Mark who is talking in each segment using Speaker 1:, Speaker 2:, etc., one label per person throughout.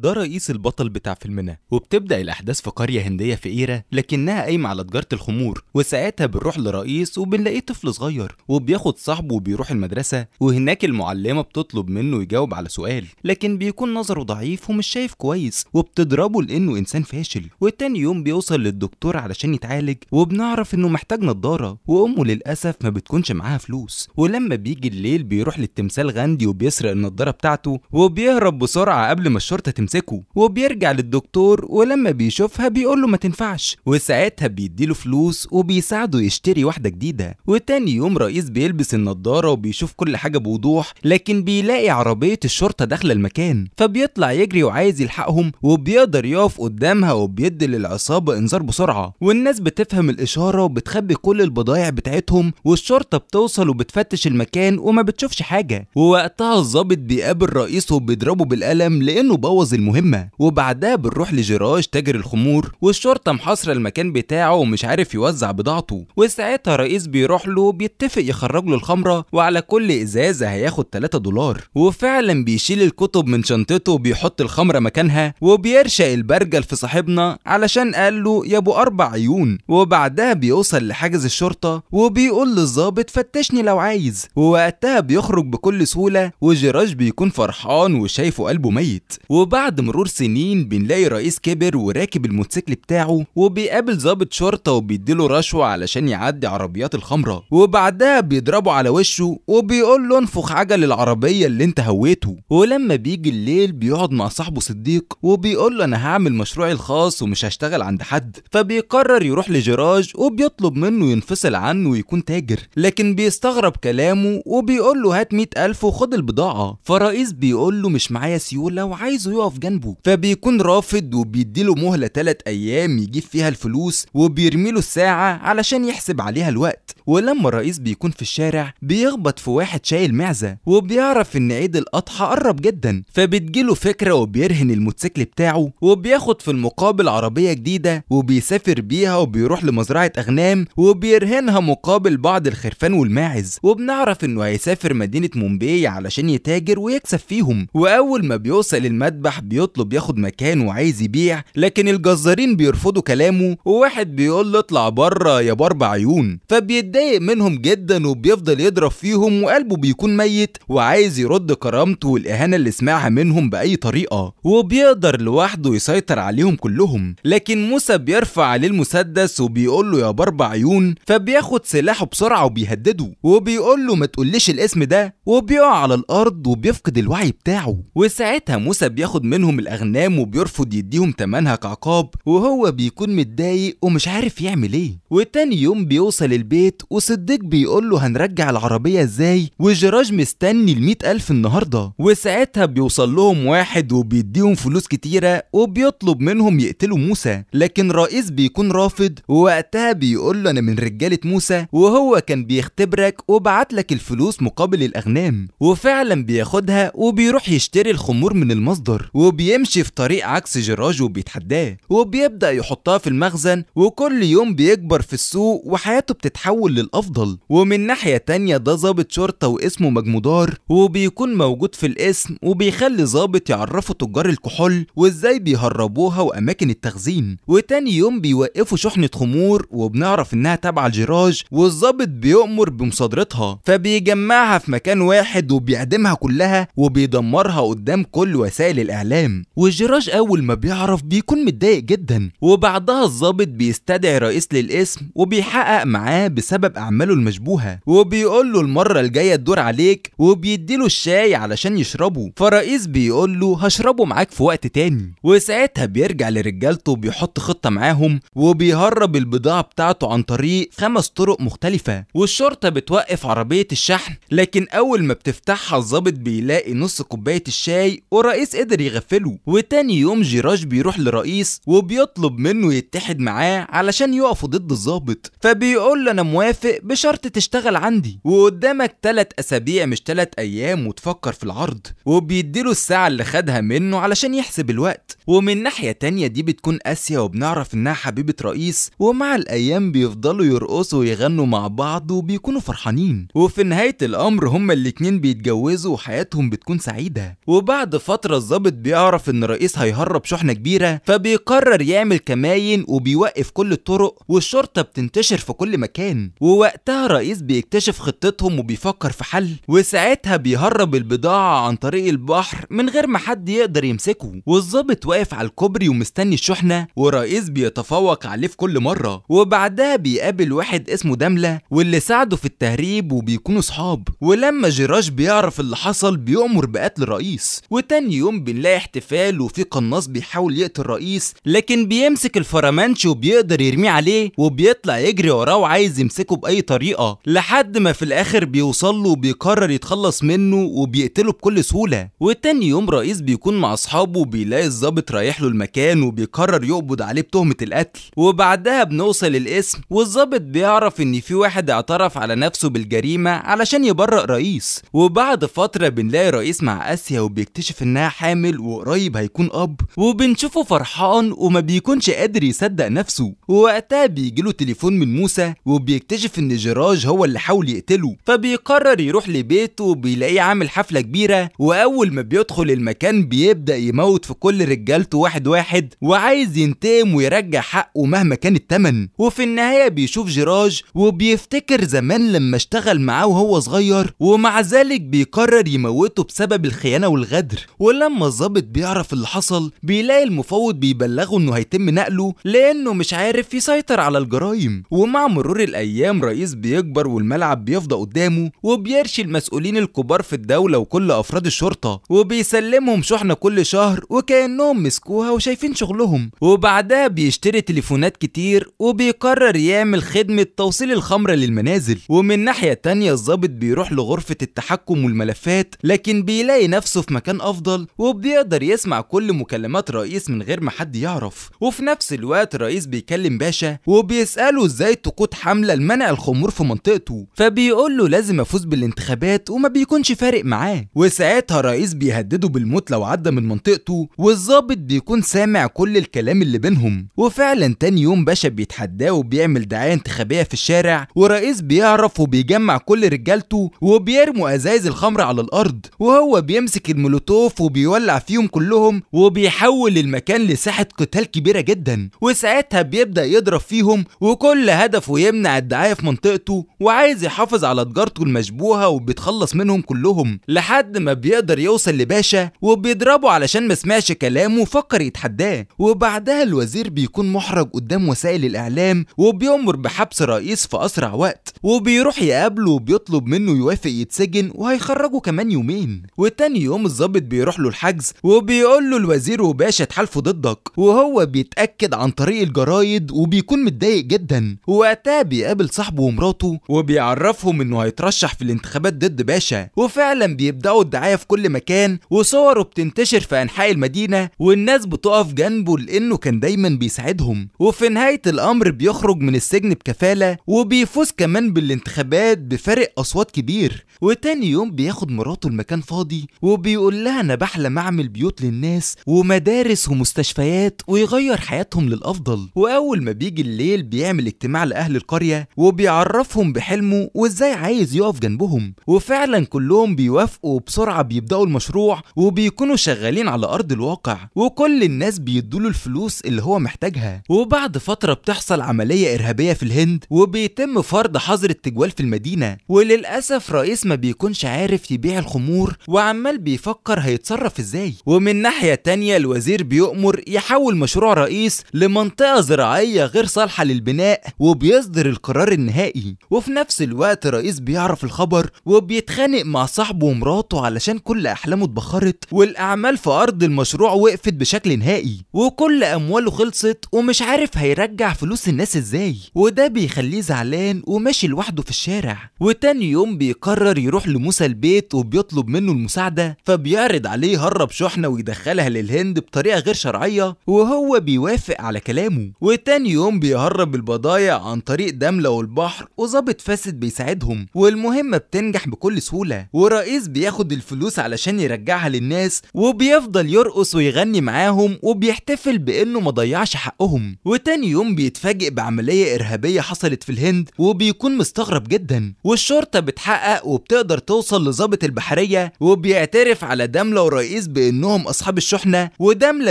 Speaker 1: ده رئيس البطل بتاع فيلمنا وبتبدا الاحداث في قريه هنديه فقيره لكنها قايمه على تجاره الخمور وساعتها بنروح لرئيس وبنلاقيه طفل صغير وبياخد صاحبه وبيروح المدرسه وهناك المعلمه بتطلب منه يجاوب على سؤال لكن بيكون نظره ضعيف ومش شايف كويس وبتضربه لانه انسان فاشل وتاني يوم بيوصل للدكتور علشان يتعالج وبنعرف انه محتاج نضاره وامه للاسف ما بتكونش معاها فلوس ولما بيجي الليل بيروح للتمثال غاندي وبيسرق النضاره بتاعته وبيهرب بسرعه قبل ما الشرطه بيمسكه وبيرجع للدكتور ولما بيشوفها بيقول له ما تنفعش وساعتها بيديله فلوس وبيساعده يشتري واحدة جديدة وتاني يوم رئيس بيلبس النضارة وبيشوف كل حاجة بوضوح لكن بيلاقي عربية الشرطة داخلة المكان فبيطلع يجري وعايز يلحقهم وبيقدر يقف قدامها وبيدي للعصابة انذار بسرعة والناس بتفهم الإشارة وبتخبي كل البضايع بتاعتهم والشرطة بتوصل وبتفتش المكان وما بتشوفش حاجة ووقتها الظابط بيقابل رئيسه وبيضربه بالقلم لأنه بوظ المهمة وبعدها بنروح لجراج تاجر الخمور والشرطة محاصرة المكان بتاعه ومش عارف يوزع بضاعته وساعتها رئيس بيروح له بيتفق يخرج له الخمرة وعلى كل إزازة هياخد 3 دولار وفعلا بيشيل الكتب من شنطته وبيحط الخمرة مكانها وبيرشق البرجل في صاحبنا علشان قال له يا أبو أربع عيون وبعدها بيوصل لحاجز الشرطة وبيقول للظابط فتشني لو عايز ووقتها بيخرج بكل سهولة وجراج بيكون فرحان وشايفه قلبه ميت وبعد بعد مرور سنين بنلاقي رئيس كبر وراكب الموتوسيكل بتاعه وبيقابل ظابط شرطه وبيديله رشوه علشان يعدي عربيات الخمره وبعدها بيضربه على وشه وبيقول له انفخ عجل العربيه اللي انت هويته ولما بيجي الليل بيقعد مع صاحبه صديق وبيقول له انا هعمل مشروعي الخاص ومش هشتغل عند حد فبيقرر يروح لجراج وبيطلب منه ينفصل عنه ويكون تاجر لكن بيستغرب كلامه وبيقول له هات 100000 وخد البضاعه فرئيس بيقول له مش معايا سيوله وعايزه يقف يقف جنبه فبيكون رافض وبيديله مهله 3 ايام يجيب فيها الفلوس وبيرميله الساعه علشان يحسب عليها الوقت ولما الرئيس بيكون في الشارع بيخبط في واحد شايل معزه وبيعرف ان عيد الاضحى قرب جدا فبتجيله فكره وبيرهن الموتوسيكل بتاعه وبياخد في المقابل عربيه جديده وبيسافر بيها وبيروح لمزرعه اغنام وبيرهنها مقابل بعض الخرفان والماعز وبنعرف انه هيسافر مدينه مومباي علشان يتاجر ويكسب فيهم واول ما بيوصل المذبح بيطلب ياخد مكان وعايز يبيع لكن الجزارين بيرفضوا كلامه وواحد بيقول له اطلع بره يا باربع عيون فبيتضايق منهم جدا وبيفضل يضرب فيهم وقلبه بيكون ميت وعايز يرد كرامته والاهانه اللي سمعها منهم باي طريقه وبيقدر لوحده يسيطر عليهم كلهم لكن موسى بيرفع عليه المسدس وبيقول له يا باربع عيون فبياخد سلاحه بسرعه وبيهدده وبيقول له ما تقوليش الاسم ده وبيقع على الارض وبيفقد الوعي بتاعه وساعتها موسى بياخد منهم الأغنام وبيرفض يديهم تمنها كعقاب وهو بيكون متضايق ومش عارف يعمل إيه وتاني يوم بيوصل البيت وصديق بيقول له هنرجع العربية إزاي وجراج مستني ال ألف النهاردة وساعتها بيوصل لهم واحد وبيديهم فلوس كتيرة وبيطلب منهم يقتلوا موسى لكن رئيس بيكون رافض ووقتها بيقول له أنا من رجالة موسى وهو كان بيختبرك وبعت لك الفلوس مقابل الأغنام وفعلا بياخدها وبيروح يشتري الخمور من المصدر وبيمشي في طريق عكس جراجه وبيتحداه وبيبدأ يحطها في المخزن وكل يوم بيكبر في السوق وحياته بتتحول للأفضل ومن ناحية تانية ده ظابط شرطة واسمه مجمودار وبيكون موجود في الاسم وبيخلي ظابط يعرفه تجار الكحول وازاي بيهربوها وأماكن التخزين وتاني يوم بيوقفوا شحنة خمور وبنعرف إنها تابعة الجراج والظابط بيؤمر بمصادرتها فبيجمعها في مكان واحد وبيعدمها كلها وبيدمرها قدام كل وسائل الإعلام الاعلام والجراج أول ما بيعرف بيكون متضايق جدا وبعدها الظابط بيستدعي رئيس للقسم وبيحقق معاه بسبب أعماله المشبوهة وبيقول له المرة الجاية الدور عليك وبيديله الشاي علشان يشربه فرئيس بيقول له هشربه معاك في وقت تاني وساعتها بيرجع لرجالته وبيحط خطة معاهم وبيهرب البضاعة بتاعته عن طريق خمس طرق مختلفة والشرطة بتوقف عربية الشحن لكن أول ما بتفتحها الظابط بيلاقي نص كوباية الشاي ورئيس قدر يغير بيغفله وتاني يوم جيراج بيروح لرئيس وبيطلب منه يتحد معاه علشان يقفوا ضد الظابط فبيقول له انا موافق بشرط تشتغل عندي وقدامك تلات اسابيع مش تلات ايام وتفكر في العرض وبيديله الساعة اللي خدها منه علشان يحسب الوقت ومن ناحية تانية دي بتكون اسيا وبنعرف انها حبيبة رئيس ومع الايام بيفضلوا يرقصوا ويغنوا مع بعض وبيكونوا فرحانين وفي نهاية الامر هما الاتنين بيتجوزوا وحياتهم بتكون سعيدة وبعد فترة الظابط بيعرف ان الرئيس هيهرب شحنه كبيره فبيقرر يعمل كماين وبيوقف كل الطرق والشرطه بتنتشر في كل مكان ووقتها الرئيس بيكتشف خطتهم وبيفكر في حل وساعتها بيهرب البضاعه عن طريق البحر من غير ما حد يقدر يمسكه والظابط واقف على الكوبري ومستني الشحنه والرئيس بيتفوق عليه في كل مره وبعدها بيقابل واحد اسمه دمله واللي ساعده في التهريب وبيكونوا صحاب ولما جيراش بيعرف اللي حصل بيؤمر بقتل الرئيس وتاني يوم بنلاقي احتفال وفي قناص بيحاول يقتل الرئيس لكن بيمسك الفرمانش وبيقدر يرميه عليه وبيطلع يجري وراه وعايز يمسكه باي طريقه لحد ما في الاخر بيوصل له وبيقرر يتخلص منه وبيقتله بكل سهوله وتاني يوم رئيس بيكون مع اصحابه وبيلاقي الظابط رايح له المكان وبيقرر يقبض عليه بتهمه القتل وبعدها بنوصل الاسم والظابط بيعرف ان في واحد اعترف على نفسه بالجريمه علشان يبرئ رئيس وبعد فتره بنلاقي رئيس مع اسيا وبيكتشف انها حامل وقريب هيكون اب وبنشوفه فرحان وما بيكونش قادر يصدق نفسه ووقتها بيجيله تليفون من موسى وبيكتشف ان جراج هو اللي حاول يقتله فبيقرر يروح لبيته وبيلاقيه عامل حفله كبيره واول ما بيدخل المكان بيبدا يموت في كل رجالته واحد واحد وعايز ينتقم ويرجع حقه مهما كان التمن وفي النهايه بيشوف جراج وبيفتكر زمان لما اشتغل معاه وهو صغير ومع ذلك بيقرر يموته بسبب الخيانه والغدر ولما الضابط بيعرف اللي حصل بيلاقي المفوض بيبلغه انه هيتم نقله لانه مش عارف يسيطر على الجرايم ومع مرور الايام رئيس بيكبر والملعب بيفضى قدامه وبيرشي المسؤولين الكبار في الدولة وكل افراد الشرطة وبيسلمهم شحنة كل شهر وكأنهم مسكوها وشايفين شغلهم وبعدها بيشتري تليفونات كتير وبيقرر يعمل خدمة توصيل الخمرة للمنازل ومن ناحية تانية الضابط بيروح لغرفة التحكم والملفات لكن بيلاقي نفسه في مكان افضل وبي بيقدر يسمع كل مكالمات رئيس من غير ما حد يعرف وفي نفس الوقت الرئيس بيكلم باشا وبيساله ازاي تقود حمله لمنع الخمور في منطقته فبيقول له لازم افوز بالانتخابات وما بيكونش فارق معاه وساعتها الرئيس بيهدده بالموت لو عدى من منطقته والظابط بيكون سامع كل الكلام اللي بينهم وفعلا تاني يوم باشا بيتحداه وبيعمل دعايه انتخابيه في الشارع ورئيس بيعرف وبيجمع كل رجالته وبيرموا ازايز الخمر على الارض وهو بيمسك المولوتوف وبيولع فيهم كلهم وبيحول المكان لساحة قتال كبيرة جدا وساعتها بيبدأ يضرب فيهم وكل هدفه يمنع الدعاية في منطقته وعايز يحافظ على تجارته المشبوهة وبيتخلص منهم كلهم لحد ما بيقدر يوصل لباشا وبيضربه علشان ما سمعش كلامه وفكر يتحداه وبعدها الوزير بيكون محرج قدام وسائل الإعلام وبيأمر بحبس رئيس في أسرع وقت وبيروح يقابله وبيطلب منه يوافق يتسجن وهيخرجه كمان يومين وتاني يوم الظابط بيروح له الحجز وبيقول له الوزير وباشا اتحالفوا ضدك وهو بيتأكد عن طريق الجرايد وبيكون متضايق جدا وقتها بيقابل صاحبه ومراته وبيعرفهم انه هيترشح في الانتخابات ضد باشا وفعلا بيبدأوا الدعاية في كل مكان وصوره بتنتشر في أنحاء المدينة والناس بتقف جنبه لأنه كان دايما بيساعدهم وفي نهاية الأمر بيخرج من السجن بكفالة وبيفوز كمان بالانتخابات بفارق أصوات كبير وتاني يوم بياخد مراته المكان فاضي وبيقول لها أنا بحلم أعمل يعمل بيوت للناس ومدارس ومستشفيات ويغير حياتهم للأفضل وأول ما بيجي الليل بيعمل اجتماع لأهل القرية وبيعرفهم بحلمه وإزاي عايز يقف جنبهم وفعلا كلهم بيوافقوا وبسرعة بيبدأوا المشروع وبيكونوا شغالين على أرض الواقع وكل الناس بيدوله الفلوس اللي هو محتاجها وبعد فترة بتحصل عملية إرهابية في الهند وبيتم فرض حظر التجوال في المدينة وللأسف رئيس ما بيكونش عارف يبيع الخمور وعمال بيفكر هيتصرف ازاي ومن ناحية تانية الوزير بيؤمر يحول مشروع رئيس لمنطقة زراعية غير صالحة للبناء وبيصدر القرار النهائي وفي نفس الوقت رئيس بيعرف الخبر وبيتخانق مع صاحبه ومراته علشان كل أحلامه اتبخرت والأعمال في أرض المشروع وقفت بشكل نهائي وكل أمواله خلصت ومش عارف هيرجع فلوس الناس ازاي وده بيخليه زعلان وماشي لوحده في الشارع وتاني يوم بيقرر يروح لموسى البيت وبيطلب منه المساعدة فبيعرض عليه هرب شهر الشحنة ويدخلها للهند بطريقة غير شرعية وهو بيوافق على كلامه وتاني يوم بيهرب البضايع عن طريق دملة والبحر وظابط فاسد بيساعدهم والمهمة بتنجح بكل سهولة ورئيس بياخد الفلوس علشان يرجعها للناس وبيفضل يرقص ويغني معاهم وبيحتفل بانه مضيعش حقهم وتاني يوم بيتفاجئ بعملية ارهابية حصلت في الهند وبيكون مستغرب جدا والشرطة بتحقق وبتقدر توصل لظابط البحرية وبيعترف على دملة ورئيس بانه انهم اصحاب الشحنه ودملا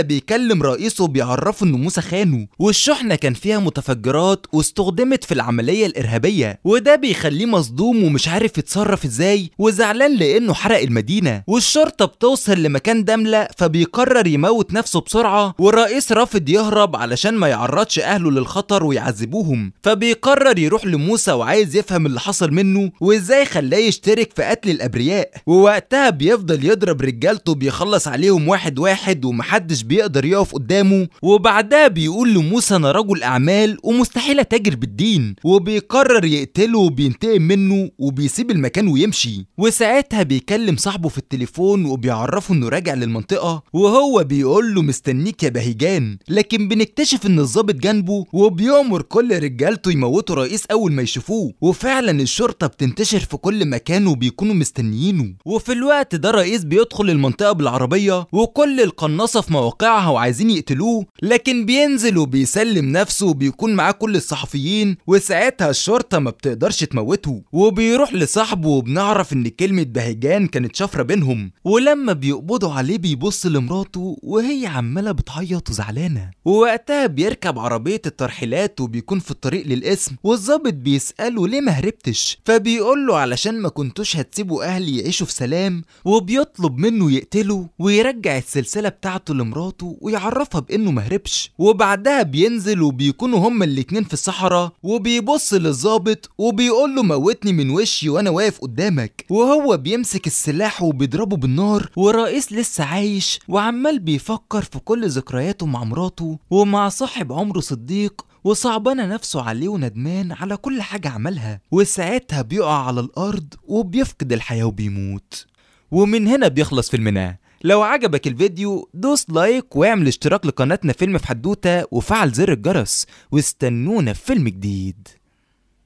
Speaker 1: بيكلم رئيسه بيعرفه ان موسى خانه والشحنه كان فيها متفجرات واستخدمت في العمليه الارهابيه وده بيخليه مصدوم ومش عارف يتصرف ازاي وزعلان لانه حرق المدينه والشرطه بتوصل لمكان دمله فبيقرر يموت نفسه بسرعه والرئيس رافض يهرب علشان ما يعرضش اهله للخطر ويعذبوهم فبيقرر يروح لموسى وعايز يفهم اللي حصل منه وازاي خلاه يشترك في قتل الابرياء ووقتها بيفضل يضرب رجالته بيخلص عليهم واحد واحد ومحدش بيقدر يقف قدامه وبعدها بيقول لموسى انا رجل اعمال ومستحيل اتاجر بالدين وبيقرر يقتله وبينتقم منه وبيسيب المكان ويمشي وساعتها بيكلم صاحبه في التليفون وبيعرفه انه راجع للمنطقه وهو بيقول له مستنيك يا بهيجان لكن بنكتشف ان الظابط جنبه وبيامر كل رجالته يموتوا رئيس اول ما يشوفوه وفعلا الشرطه بتنتشر في كل مكان وبيكونوا مستنيينه وفي الوقت ده رئيس بيدخل المنطقه بالعربيه العربية وكل القناصة في مواقعها وعايزين يقتلوه لكن بينزل وبيسلم نفسه وبيكون معاه كل الصحفيين وساعتها الشرطة ما بتقدرش تموته وبيروح لصاحبه وبنعرف ان كلمة بهجان كانت شفرة بينهم ولما بيقبضوا عليه بيبص لمراته وهي عمالة بتعيط وزعلانة ووقتها بيركب عربية الترحيلات وبيكون في الطريق للقسم والظابط بيسأله ليه ما هربتش فبيقول له علشان ما كنتوش هتسيبوا أهلي يعيشوا في سلام وبيطلب منه يقتله ويرجع السلسلة بتاعته لمراته ويعرفها بإنه مهربش وبعدها بينزل وبيكونوا هما الاتنين في الصحراء وبيبص للظابط وبيقول له موتني من وشي وأنا واقف قدامك وهو بيمسك السلاح وبيضربه بالنار ورئيس لسه عايش وعمال بيفكر في كل ذكرياته مع مراته ومع صاحب عمره صديق وصعبانه نفسه عليه وندمان على كل حاجه عملها وساعتها بيقع على الارض وبيفقد الحياه وبيموت ومن هنا بيخلص فيلمنا لو عجبك الفيديو دوس لايك واعمل اشتراك لقناتنا فيلم في حدوتة وفعل زر الجرس واستنونا في فيلم جديد